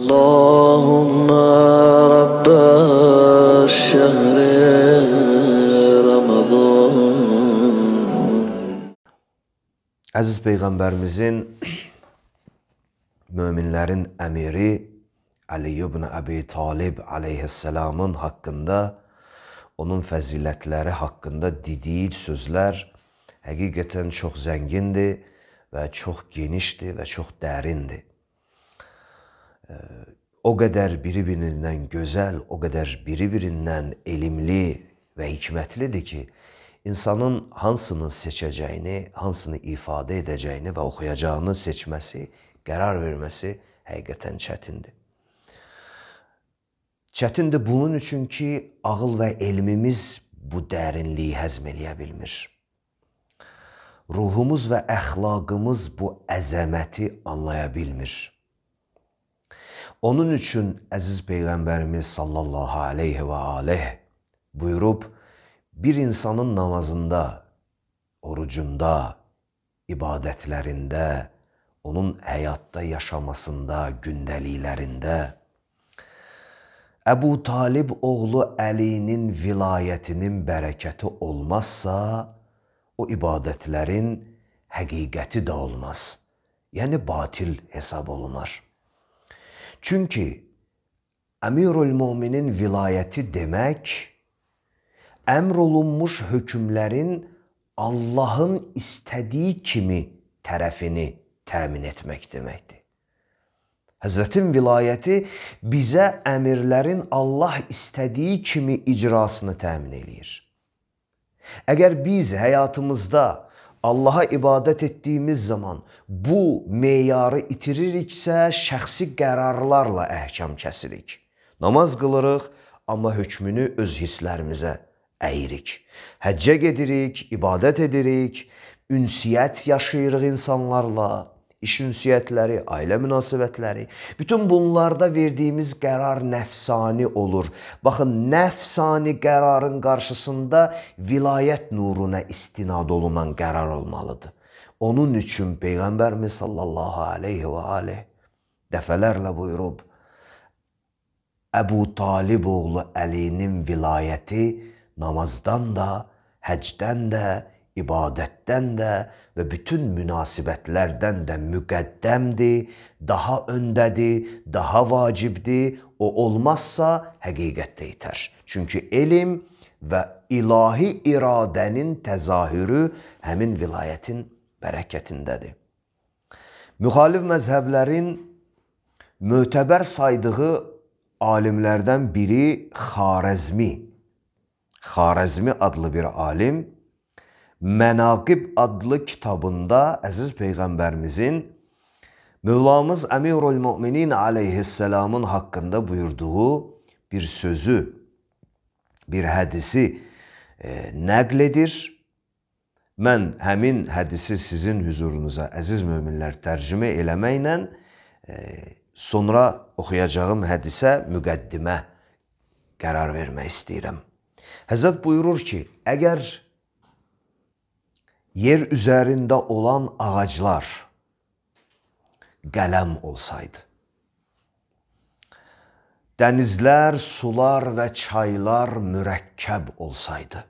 اللهم رب الشهر Ramazan Aziz Peygamberimizin müminlerin emiri Ali ibn Abi Talib aleyhisselamın hakkında onun faziletleri hakkında dediği sözler hakikaten çok zengindi ve çok genişti ve çok derindi. o qədər biri-birindən gözəl, o qədər biri-birindən elmli və hikmətlidir ki, insanın hansını seçəcəyini, hansını ifadə edəcəyini və oxuyacağını seçməsi, qərar verməsi həqiqətən çətindir. Çətindir bunun üçün ki, ağıl və elmimiz bu dərinliyi həzm eləyə bilmir. Ruhumuz və əxlaqımız bu əzəməti anlaya bilmir. Onun üçün əziz Peyğəmbərimiz sallallahu aleyhi və aleyh buyurub, bir insanın namazında, orucunda, ibadətlərində, onun həyatda yaşamasında, gündəliklərində, Əbu Talib oğlu Əlinin vilayətinin bərəkəti olmazsa, o ibadətlərin həqiqəti də olmaz. Yəni batil hesab olunar. Çünki Əmirül Möminin vilayəti demək əmr olunmuş hökmlərin Allahın istədiyi kimi tərəfini təmin etmək deməkdir. Həzrətin vilayəti bizə əmirlərin Allah istədiyi kimi icrasını təmin eləyir. Əgər biz həyatımızda Allaha ibadət etdiyimiz zaman bu meyarı itiririksə, şəxsi qərarlarla əhkam kəsirik. Namaz qılırıq, amma hökmünü öz hisslərimizə əyirik. Həccə gedirik, ibadət edirik, ünsiyyət yaşayırıq insanlarla iş ünsiyyətləri, ailə münasibətləri. Bütün bunlarda verdiyimiz qərar nəfsani olur. Baxın, nəfsani qərarın qarşısında vilayət nuruna istinad olunan qərar olmalıdır. Onun üçün peyğəmbərimiz sallallahu alayhi və aleyh dəfələrlə buyurub Əbu Talib oğlu Əlinin vilayəti namazdan da, həcdən də, ibadətdən də və bütün münasibətlərdən də müqəddəmdir, daha öndədir, daha vacibdir. O olmazsa həqiqətdə itər. Çünki elm və ilahi iradənin təzahürü həmin vilayətin bərəkətindədir. Müxalif məzhəblərin mötəbər saydığı alimlərdən biri Xarəzmi. Xarəzmi adlı bir alim Mənaqib adlı kitabında əziz peyğəmbərimizin Mövlamız Əmirül Möminin aleyhissalamın haqqında buyurduğu bir sözü, bir hədisi e, nəql edir. Mən həmin hədisi sizin hüzurunuza əziz möminlər tərcümə eləməklə e, sonra oxuyacağım hədisə müqəddimə qərar vermək istəyirəm. Həzrət buyurur ki, əgər yer üzərində olan ağaclar qələm olsaydı. Dənizlər, sular və çaylar mürəkkəb olsaydı.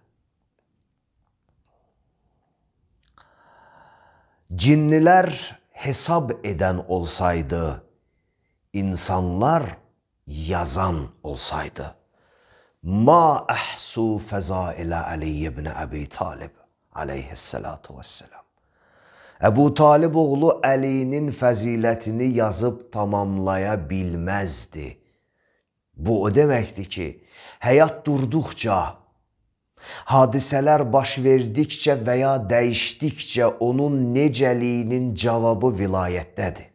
Cinnilər hesab edən olsaydı, insanlar yazan olsaydı. Ma əhsu fəzailə Əli ibn Əbi Talib aleyhissalatu vesselam. Əbu Talib oğlu Əlinin fəzilətini yazıb tamamlaya bilməzdi. Bu o deməkdir ki, həyat durduqca, hadisələr baş verdikcə və ya dəyişdikcə onun necəliyinin cavabı vilayətdədir.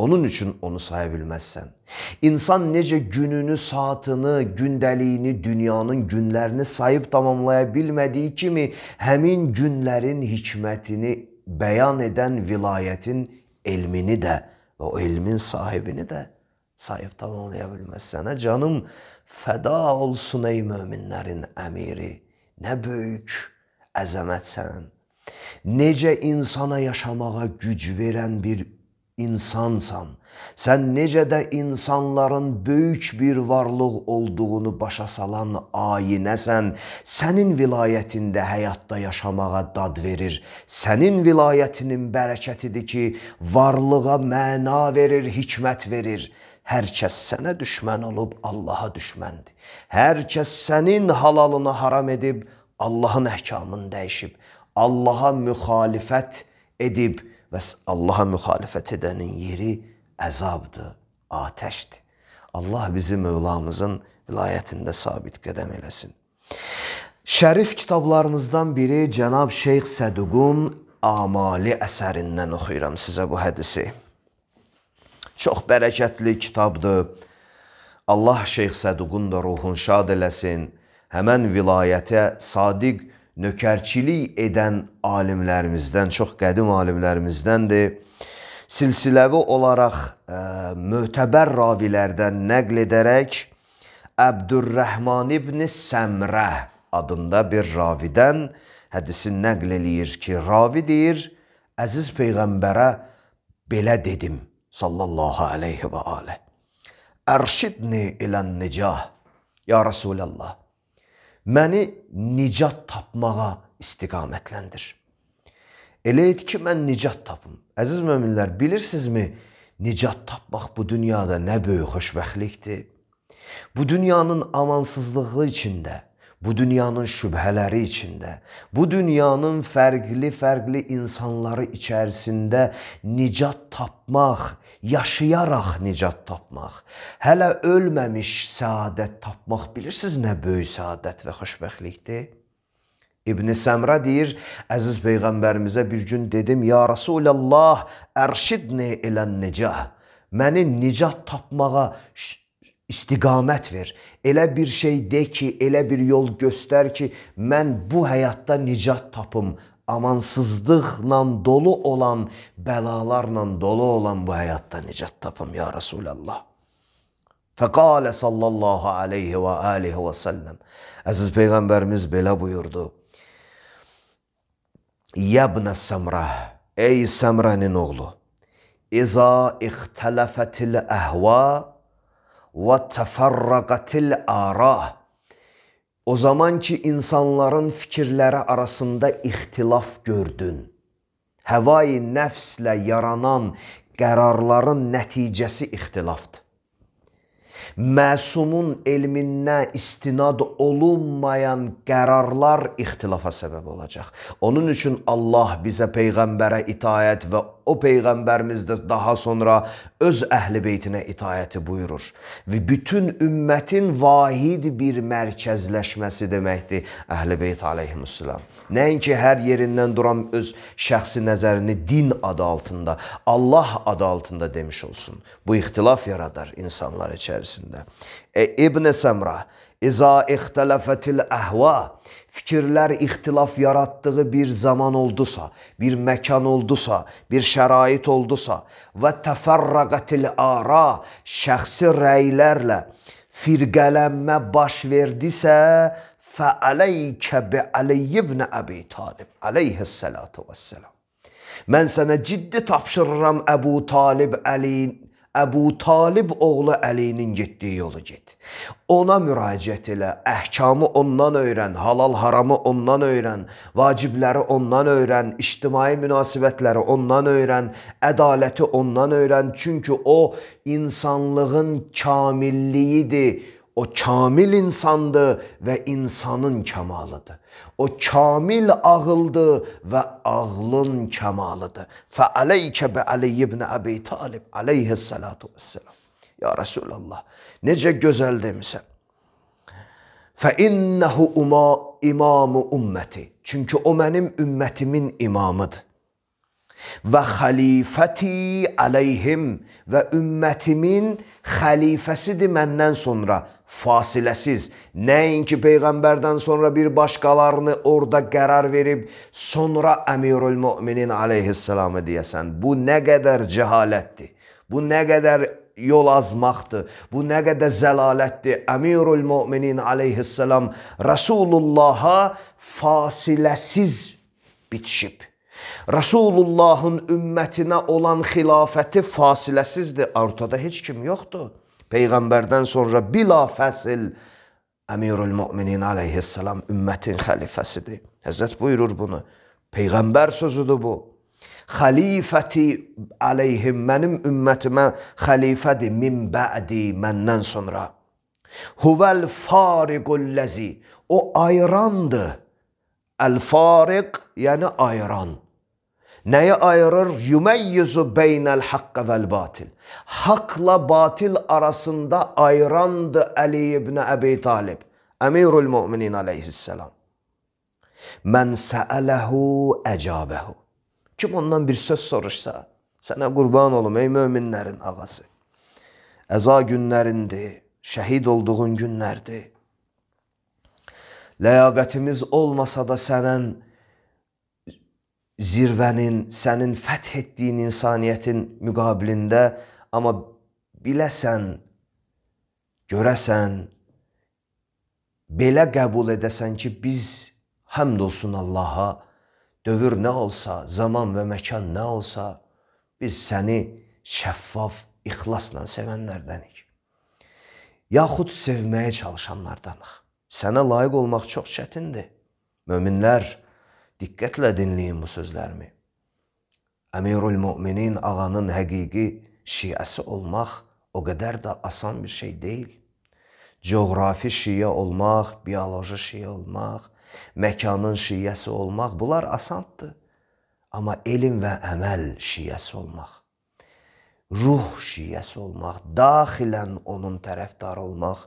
Onun üçün onu saya bilməzsən. İnsan necə gününü, saatını, gündəliyini, dünyanın günlərini sayıb tamamlaya bilmədiyi kimi həmin günlərin hikmətini bəyan edən vilayətin elmini də və o elmin sahibini də sayıb tamamlaya bilməzsən. Hə canım, fəda olsun ey möminlərin əmiri. Nə böyük əzəmətsən. Necə insana yaşamağa güc verən bir insansan. Sən necə də insanların böyük bir varlıq olduğunu başa salan ayinəsən. Sənin vilayətində həyatda yaşamağa dad verir. Sənin vilayətinin bərəkətidir ki, varlığa məna verir, hikmət verir. Hər kəs sənə düşmən olub Allaha düşməndir. Hər kəs sənin halalını haram edib Allahın əhkamını dəyişib, Allaha müxalifət edib Bəs Allaha müxalifət edənin yeri əzabdır, atəşdir. Allah bizi Mövlamızın vilayətində sabit qədəm eləsin. Şərif kitablarımızdan biri Cənab Şeyx Səduqun Amali əsərindən oxuyuram sizə bu hədisi. Çox bərəkətli kitabdır. Allah Şeyx Səduqun da ruhun şad eləsin. Həmən vilayətə sadiq nökərçilik edən alimlərimizdən, çox qədim alimlərimizdəndir. Silsiləvi olaraq e, mötəbər ravilərdən nəql edərək Əbdürrəhman ibn Səmrə adında bir ravidən hədisi nəql eləyir ki, ravi deyir, əziz peyğəmbərə belə dedim sallallahu alayhi və alə. Ərşidni ilən nicah. Ya Rasulullah, məni nicat tapmağa istiqamətləndir. Elə et ki, mən nicat tapım. Əziz möminlər, bilirsinizmi, nicat tapmaq bu dünyada nə böyük xoşbəxtlikdir. Bu dünyanın amansızlığı içində bu dünyanın şübhələri içində, bu dünyanın fərqli-fərqli insanları içərisində nicat tapmaq, yaşayaraq nicat tapmaq, hələ ölməmiş səadət tapmaq bilirsiniz nə böyük səadət və xoşbəxtlikdir? İbn Səmra deyir, əziz peyğəmbərimizə bir gün dedim: "Ya Rasulullah, ərşidni ilən nicah." Məni nicat tapmağa istiqamət ver. Elə bir şey de ki, elə bir yol göstər ki, mən bu həyatda nicat tapım. Amansızlıqla dolu olan, bəlalarla dolu olan bu həyatda nicat tapım ya Rasulullah. Fəqalə sallallahu aleyhi və alihi və səlləm. Əziz Peyğəmbərimiz belə buyurdu. Yəbnə Səmrə, ey Səmrənin oğlu, İza ixtələfətil əhvə və təfərraqatil ara. O zaman ki insanların fikirləri arasında ixtilaf gördün. Həvai nəfslə yaranan qərarların nəticəsi ixtilafdır məsumun elminə istinad olunmayan qərarlar ixtilafa səbəb olacaq. Onun üçün Allah bizə peyğəmbərə itaat və o peyğəmbərimiz də daha sonra öz əhlibeytinə itayəti buyurur. Və bütün ümmətin vahid bir mərkəzləşməsi deməkdir əhlibeyt alayhissalam. Nəinki hər yerindən duran öz şəxsi nəzərini din adı altında, Allah adı altında demiş olsun. Bu ixtilaf yaradar insanlar içərisində. E, İbn Səmra İza ixtələfətil əhva fikirlər ixtilaf yaratdığı bir zaman oldusa, bir məkan oldusa, bir şərait oldusa və təfərraqatil ara şəxsi rəylərlə firqələnmə baş verdisə, fələykə bi Aliyə ibn Əbi Talib aleyhissalatu vesselam. Mən sənə ciddi tapşırıram Əbu Talib Əliyin Əbu Talib oğlu Əlinin getdiyi yolu get. Ona müraciət elə, əhkamı ondan öyrən, halal haramı ondan öyrən, vacibləri ondan öyrən, ictimai münasibətləri ondan öyrən, ədaləti ondan öyrən. Çünki o insanlığın kamilliyidir O kamil insandır və insanın kamalıdır. O kamil ağıldır və ağlın kamalıdır. Fə aleykə bə Ali ibn Əbi Talib aleyhəssalatu vesselam. Ya Resulallah, necə gözəl demisən. Fə innehu uma imamu ümməti. Çünki o mənim ümmətimin imamıdır. Və xəlifəti aleyhim və ümmətimin xəlifəsidir məndən sonra fasiləsiz, nəinki Peyğəmbərdən sonra bir başqalarını orada qərar verib, sonra əmirül müminin aleyhissalamı deyəsən. Bu nə qədər cəhalətdir, bu nə qədər yol azmaqdır. Bu nə qədər zəlalətdir. Əmirül Möminin aleyhissalam Rasulullah'a fasiləsiz bitişib. Rasulullahın ümmətinə olan xilafəti fasiləsizdir. Ortada heç kim yoxdur. Peyğəmbərdən sonra bila fəsil Əmirül Möminin aleyhissalam ümmətin xəlifəsidir. Həzrət buyurur bunu. Peyğəmbər sözüdür bu. Xəlifəti aleyhim mənim ümmətimə xəlifədir min bədi məndən sonra. Huvel fariqullezi o ayrandır. El fariq yəni ayran. Nəyi ayırır? Yumeyyizu beynəl haqqa vəl batil. Haqla batil arasında ayırandı Əli ibn Əbi Talib. Əmirul müminin aleyhisselam. Mən səələhu əcabəhu. Kim ondan bir söz soruşsa, sənə qurban olum ey möminlərin ağası. Əza günlərindir, şəhid olduğun günlərdir. Ləyaqətimiz olmasa da sənən zirvənin, sənin fəth etdiyin insaniyyətin müqabilində, amma biləsən, görəsən, belə qəbul edəsən ki, biz həmd olsun Allaha, dövr nə olsa, zaman və məkan nə olsa, biz səni şəffaf, ixlasla sevənlərdənik. Yaxud sevməyə çalışanlardanıq. Sənə layiq olmaq çox çətindir. Möminlər, Diqqətlə dinləyin bu sözlərimi. Əmirül Möminin ağanın həqiqi şiəsi olmaq o qədər də asan bir şey deyil. Coğrafi şiə olmaq, bioloji şiə olmaq, məkanın şiəsi olmaq bunlar asandır. Amma elm və əməl şiəsi olmaq, ruh şiəsi olmaq, daxilən onun tərəfdarı olmaq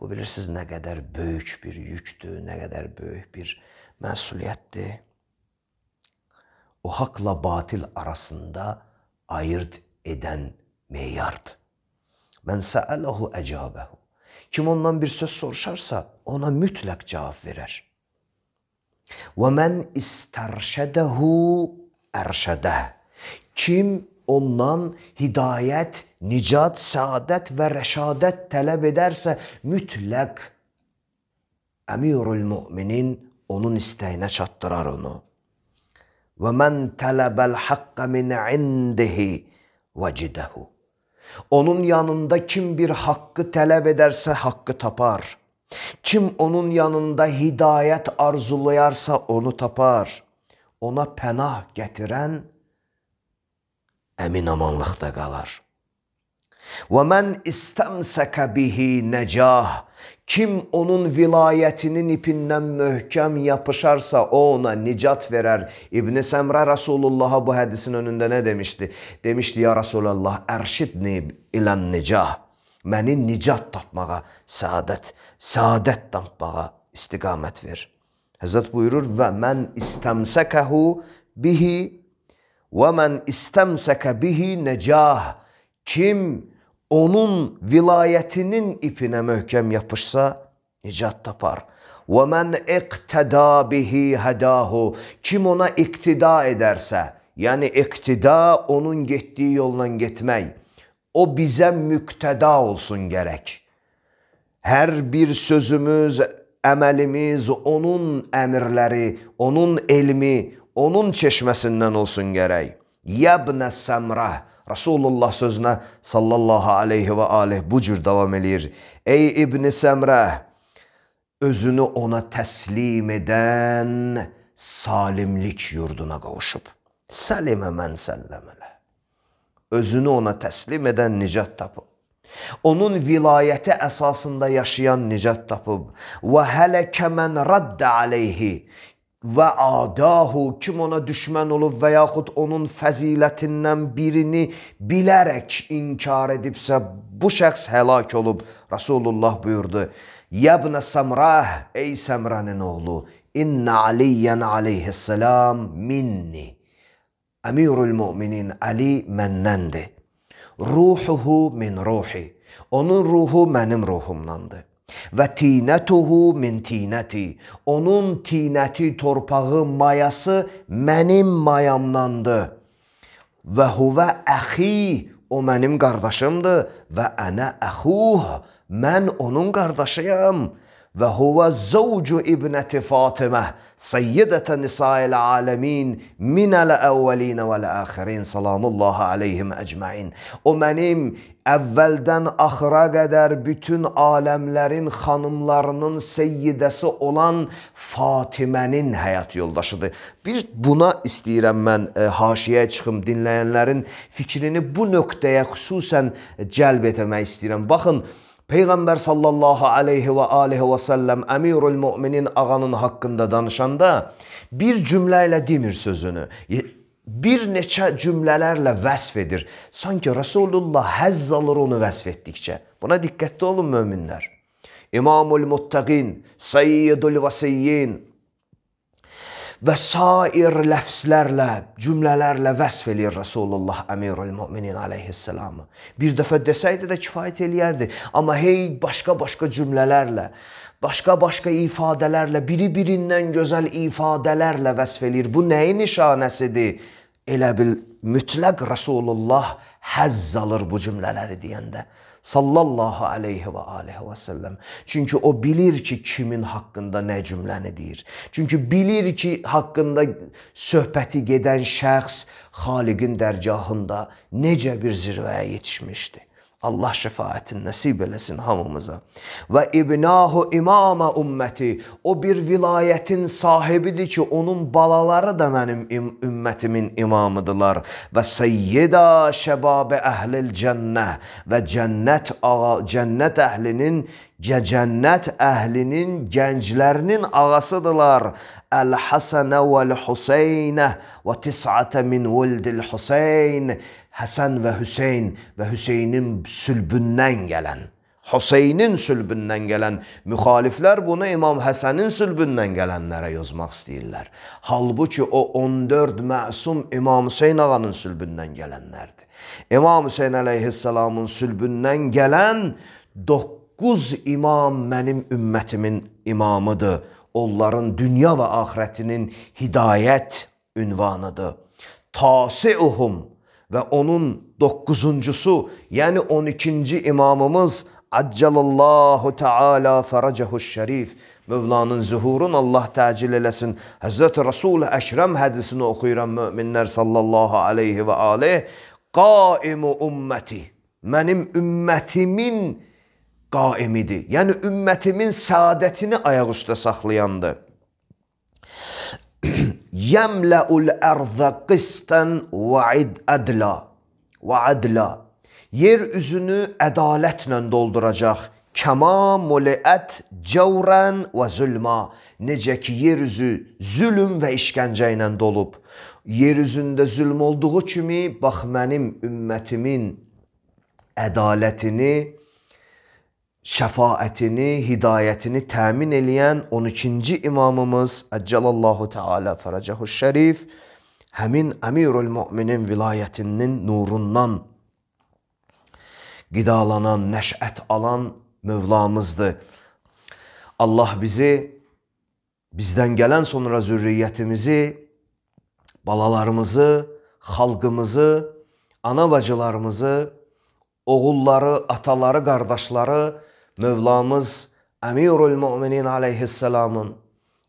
bu bilirsiniz nə qədər böyük bir yükdür, nə qədər böyük bir mesuliyetti. O hakla batil arasında ayırt eden meyyardı. Men se'elehu ecabehu. Kim ondan bir söz soruşarsa ona mütlak cevap verer. Ve men isterşedehu erşedeh. Kim ondan hidayet, nicat, saadet ve reşadet talep ederse mütlak emirül müminin onun istəyinə çatdırar onu. Və men talabal haqqa min indihi vacidahu. Onun yanında kim bir haqqı tələb edərsə haqqı tapar. Kim onun yanında hidayət arzulayarsa onu tapar. Ona pənah gətirən əmin amanlıqda qalar. Və men istamsaka bihi necah Kim onun vilayətinin ipindən möhkəm yapışarsa, o ona nicat verər. İbn Səmrə Rasulullah'a bu hədisin önündə nə demişdi? Demişdi ya Rasulullah, ərşidni ilən nicah. Məni nicat tapmağa, səadət, səadət tapmağa istiqamət ver. Həzrət buyurur və mən istəmsəkəhu bihi və mən istəmsəkə bihi necah. Kim onun vilayətinin ipinə möhkəm yapışsa nicat tapar. Və mən iqtida bihi hədahu kim ona iqtida edərsə, yəni iqtida onun getdiyi yolla getmək. O bizə müqtəda olsun gərək. Hər bir sözümüz, əməlimiz onun əmirləri, onun elmi, onun çeşməsindən olsun gərək. Yabna Samrah Rasulullah sözünə sallallahu aleyhi və aleyh bu cür davam eləyir. Ey İbn Səmrə, özünü ona təslim edən salimlik yurduna qovuşub. Səlimə mən səlləmələ. Özünü ona təslim edən nicat tapıb. Onun vilayəti əsasında yaşayan nicat tapıb. Və hələkə mən raddə aleyhi və adahu kim ona düşmən olub və yaxud onun fəzilətindən birini bilərək inkar edibsə bu şəxs həlak olub. Rasulullah buyurdu: "Yabna Samrah, ey Samranın oğlu, inna Aliyan alayhissalam minni. Əmirül möminin Ali məndəndir. Ruhuhu min ruhi. Onun ruhu mənim ruhumdandır." Və tinətuhu min tinəti. Onun tinəti, torpağı, mayası mənim mayamdandır. Və huvə əxi, o mənim qardaşımdır və ənə əxuh, mən onun qardaşıyam.'' və huvə zəvcu ibnəti Fatimə, seyyidətə nisayil aləmin, minəl əvvəlinə vəl əxirin, salamullahi aleyhim əcməin. O mənim əvvəldən axıra qədər bütün aləmlərin xanımlarının seyyidəsi olan Fatimənin həyat yoldaşıdır. Bir buna istəyirəm mən e, haşiyəyə çıxım dinləyənlərin fikrini bu nöqtəyə xüsusən cəlb etmək istəyirəm. Baxın, e, Peyğəmbər sallallahu alayhi və alihi və sallam Əmirül Möminin ağanın haqqında danışanda bir cümlə ilə demir sözünü. Bir neçə cümlələrlə vəsf edir. Sanki Rasulullah həzz alır onu vəsf etdikcə. Buna diqqətli olun möminlər. İmamul Muttaqin, Sayyidul Vasiyyin, və sair ləfslərlə, cümlələrlə vəsf eləyir Rasulullah Əmirül Möminin alayhissalamı. Bir dəfə desəydi də kifayət eləyərdi, amma hey başqa-başqa cümlələrlə başqa-başqa ifadələrlə, biri-birindən gözəl ifadələrlə vəsf eləyir. Bu nəyin nişanəsidir? Elə bil mütləq Rasulullah həzz alır bu cümlələri deyəndə sallallahu aleyhi və aleyhi və səlləm. Çünki o bilir ki, kimin haqqında nə cümləni deyir. Çünki bilir ki, haqqında söhbəti gedən şəxs Xaliqin dərgahında necə bir zirvəyə yetişmişdi. Allah şəfaətin nəsib eləsin hamımıza. Və ibnahu imama ümməti. O bir vilayətin sahibidir ki, onun balaları da mənim im ümmətimin imamıdılar. Və seyyida şəbabə əhlil cənnə və cənnət ağa, cənnət əhlinin cənnət əhlinin gənclərinin ağasıdılar. Əl-Həsənə vəl-Hüseynə və tis'atə min vəldil-Hüseyn. Həsən və Hüseyn və Hüseynin sülbündən gələn, Hüseynin sülbündən gələn müxaliflər bunu İmam Həsənin sülbündən gələnlərə yozmaq istəyirlər. Halbuki o 14 məsum İmam Hüseyn ağanın sülbündən gələnlərdir. İmam Hüseyn əleyhissalamın sülbündən gələn 9 imam mənim ümmətimin imamıdır. Onların dünya və axirətinin hidayət ünvanıdır. Tasiuhum və onun doqquzuncusu, yəni 12-ci imamımız Accalallahu Teala Faracahu Şərif Mövlanın zühurun Allah təcil eləsin. Həzrət Resul Əkrəm hədisini oxuyuram möminlər sallallahu aleyhi və aleyh. Qaimu ümməti. Mənim ümmətimin qaimidir. Yəni ümmətimin səadətini ayaq üstə saxlayandır yemleul erza qisten ve adla ve adla yer üzünü ədalətlə dolduracaq. Kəma muliət cəvrən və zülma. Necə ki yer üzü zülm və işgəncə ilə dolub. Yer üzündə zülm olduğu kimi bax mənim ümmətimin ədalətini şəfaətini, hidayətini təmin eləyən 12-ci imamımız Əcəlallahu Teala Fərəcəhu Şərif həmin Əmirül Möminin vilayətinin nurundan qidalanan, nəşət alan Mövlamızdır. Allah bizi bizdən gələn sonra zürriyyətimizi, balalarımızı, xalqımızı, ana bacılarımızı, oğulları, ataları, qardaşları Mövlamız Emirül Müminin aleyhisselamın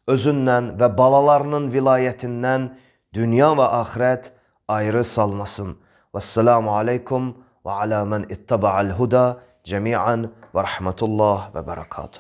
özünden ve balalarının vilayətindən dünya ve axirət ayrı salmasın. Vesselamu aleykum ve ala men ittaba'al huda cemi'an ve rahmetullah ve berekatuhu.